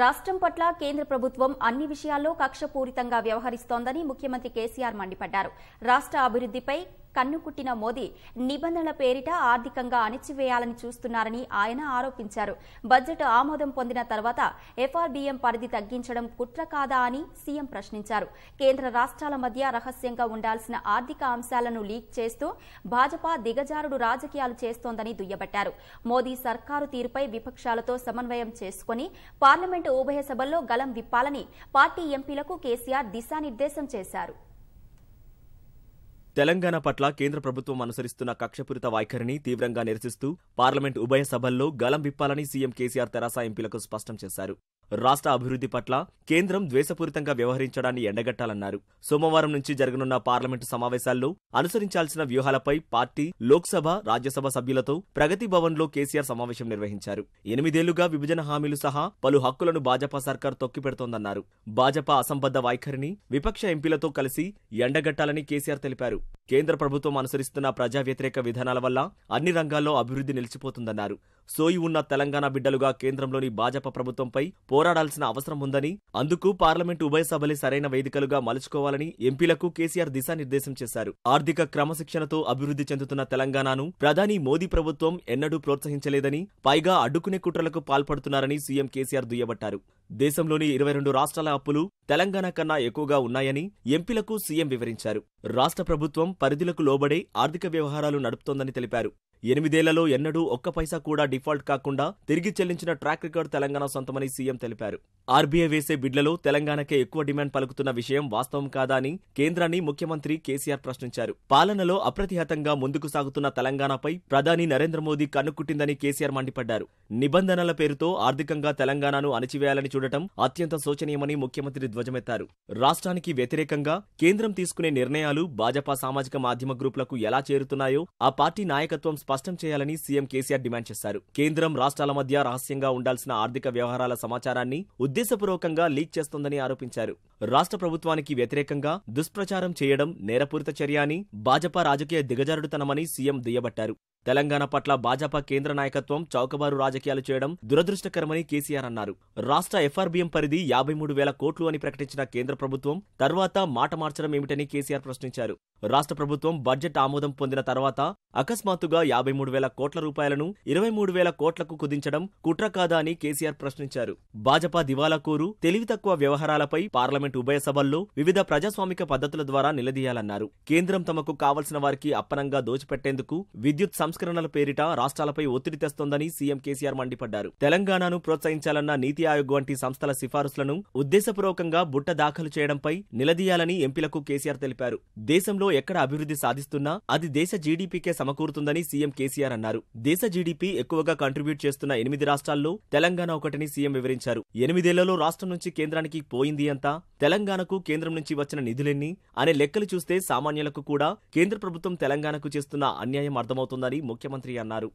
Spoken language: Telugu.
రాష్ట్రం పట్ల కేంద్ర ప్రభుత్వం అన్ని విషయాల్లో కక్షపూరితంగా వ్యవహరిస్తోందని ముఖ్యమంత్రి కేసీఆర్ మండిపడ్డారు రాష్ట్ర అభివృద్దిపై కన్నుకుట్టిన మోదీ నిబంధనల పేరిట ఆర్థికంగా అణిచివేయాలని చూస్తున్నారని ఆయన ఆరోపించారు బడ్జెట్ ఆమోదం పొందిన తర్వాత ఎఫ్ఆర్బీఎం పరిధి తగ్గించడం కుట్ర కాదా అని సీఎం ప్రశ్నించారు కేంద్ర రాష్ట్రాల మధ్య రహస్యంగా ఉండాల్సిన ఆర్థిక అంశాలను లీక్ చేస్తూ భాజపా దిగజారుడు రాజకీయాలు చేస్తోందని దుయ్యబట్టారు మోదీ సర్కారు తీరుపై విపక్షాలతో సమన్వయం చేసుకుని పార్లమెంటు ఉభయ సభల్లో గలం విప్పాలని పార్టీ ఎంపీలకు కేసీఆర్ దిశానిర్దేశం చేశారు తెలంగాణ పట్ల కేంద్ర ప్రభుత్వం అనుసరిస్తున్న కక్షపూరిత వైఖరిని తీవ్రంగా నిరసిస్తూ పార్లమెంట్ ఉభయ సభల్లో గలం విప్పాలని సీఎం కేసీఆర్ తెరాస ఎంపీలకు స్పష్టం చేశారు రాష్ట్ర అభివృద్ధి పట్ల కేంద్రం ద్వేషపూరితంగా వ్యవహరించడాన్ని ఎండగట్టాలన్నారు సోమవారం నుంచి జరగనున్న పార్లమెంటు సమావేశాల్లో అనుసరించాల్సిన వ్యూహాలపై పార్టీ లోక్సభ రాజ్యసభ సభ్యులతో ప్రగతి భవన్లో కేసీఆర్ సమావేశం నిర్వహించారు ఎనిమిదేళ్లుగా విభజన హామీలు సహా పలు హక్కులను భాజపా సర్కార్ తొక్కిపెడుతోందన్నారు భాజపా అసంబద్ధ వైఖరిని విపక్ష ఎంపీలతో కలిసి ఎండగట్టాలని కేసీఆర్ తెలిపారు కేంద్ర ప్రభుత్వం అనుసరిస్తున్న ప్రజా వ్యతిరేక విధానాల వల్ల అన్ని రంగాల్లో అభివృద్ధి నిలిచిపోతుందన్నారు సోయి ఉన్న తెలంగాణ బిడ్డలుగా కేంద్రంలోని భాజపా ప్రభుత్వంపై పోరాడాల్సిన అవసరం ఉందని అందుకు పార్లమెంటు ఉభయ సభలే సరైన వేదికలుగా మలుచుకోవాలని ఎంపీలకు కేసీఆర్ దిశానిర్దేశం చేశారు ఆర్థిక క్రమశిక్షణతో అభివృద్ధి చెందుతున్న తెలంగాణను ప్రధాని మోదీ ప్రభుత్వం ఎన్నడూ ప్రోత్సహించలేదని పైగా అడ్డుకునే కుట్రలకు పాల్పడుతున్నారని సీఎం కేసీఆర్ దుయ్యబట్టారు దేశంలోని ఇరవై రెండు రాష్ట్రాల అప్పులు తెలంగాణ కన్నా ఎక్కువగా ఉన్నాయని ఎంపీలకు సీఎం వివరించారు రాష్ట్ర ప్రభుత్వం పరిధులకు లోబడే ఆర్థిక వ్యవహారాలు నడుపుతోందని తెలిపారు ఎనిమిదేళ్లలో ఎన్నడూ ఒక్క పైసా కూడా డిఫాల్ట్ కాకుండా తిరిగి చెల్లించిన ట్రాక్ రికార్డ్ తెలంగాణ సొంతమని సీఎం తెలిపారు ఆర్బీఐ వేసే బిడ్లలో తెలంగాణకే ఎక్కువ డిమాండ్ పలుకుతున్న విషయం వాస్తవం కాదా అని కేంద్రాన్ని ముఖ్యమంత్రి కేసీఆర్ ప్రశ్నించారు పాలనలో అప్రతిహతంగా ముందుకు సాగుతున్న తెలంగాణపై ప్రధాని నరేంద్ర మోదీ కన్నుకుట్టిందని కేసీఆర్ మండిపడ్డారు నిబంధనల పేరుతో ఆర్థికంగా తెలంగాణను అణచివేయాలని చూడటం అత్యంత శోచనీయమని ముఖ్యమంత్రి ధ్వజమెత్తారు రాష్ట్రానికి వ్యతిరేకంగా కేంద్రం తీసుకునే నిర్ణయాలు విషయాలు భాజపా సామాజిక మాధ్యమ గ్రూపులకు ఎలా చేరుతున్నాయో ఆ పార్టీ నాయకత్వం స్పష్టం చేయాలని సీఎం కేసీఆర్ డిమాండ్ చేశారు కేంద్రం రాష్ట్రాల మధ్య రహస్యంగా ఉండాల్సిన ఆర్థిక వ్యవహారాల సమాచారాన్ని ఉద్దేశపూర్వకంగా లీక్ చేస్తోందని ఆరోపించారు రాష్ట్ర ప్రభుత్వానికి వ్యతిరేకంగా దుష్ప్రచారం చేయడం నేరపూరిత చర్య అని భాజపా రాజకీయ దిగజారుడుతనమని సీఎం దుయ్యబట్టారు తెలంగాణ పట్ల భాజపా కేంద్ర నాయకత్వం చౌకబారు రాజకీయాలు చేయడం దురదృష్టకరమని కేసీఆర్ అన్నారు రాష్ట్ర ఎఫ్ఆర్బిఎం పరిధి యాభై మూడు వేల కోట్లు అని ప్రకటించిన కేంద్ర ప్రభుత్వం తర్వాత మాట మార్చడం ఏమిటని కేసీఆర్ ప్రశ్నించారు రాష్ట్ర ప్రభుత్వం బడ్జెట్ ఆమోదం పొందిన తర్వాత అకస్మాత్తుగా యాభై మూడు వేల కోట్ల రూపాయలను ఇరవై మూడు వేల కోట్లకు కుదించడం కుట్ర కాదా అని కేసీఆర్ ప్రశ్నించారు భాజపా కోరు తెలివి తక్కువ వ్యవహారాలపై పార్లమెంట్ ఉభయ సభల్లో వివిధ ప్రజాస్వామిక పద్ధతుల ద్వారా నిలదీయాలన్నారు కేంద్రం తమకు కావలసిన వారికి అప్పనంగా దోచిపెట్టేందుకు విద్యుత్ సంస్కరణల పేరిట రాష్ట్రాలపై ఒత్తిడి తెస్తోందని సీఎం కేసీఆర్ మండిపడ్డారు తెలంగాణను ప్రోత్సహించాలన్న నీతి ఆయోగ్ వంటి సంస్థల సిఫారసులను ఉద్దేశపూర్వకంగా బుట్ట దాఖలు చేయడంపై నిలదీయాలని ఎంపీలకు కేసీఆర్ తెలిపారు దేశంలో ఎక్కడ అభివృద్ధి సాధిస్తున్నా అది దేశ జీడీపీకే సమకూరుతుందని సీఎం కేసీఆర్ అన్నారు దేశ జీడీపీ ఎక్కువగా కంట్రిబ్యూట్ చేస్తున్న ఎనిమిది రాష్ట్రాల్లో తెలంగాణ ఒకటని సీఎం వివరించారు ఎనిమిదేళ్లలో రాష్ట్రం నుంచి కేంద్రానికి పోయింది అంతా తెలంగాణకు కేంద్రం నుంచి వచ్చిన నిధులెన్ని అనే లెక్కలు చూస్తే సామాన్యులకు కూడా కేంద్ర ప్రభుత్వం తెలంగాణకు చేస్తున్న అన్యాయం అర్థమవుతుందని ముఖ్యమంత్రి అన్నారు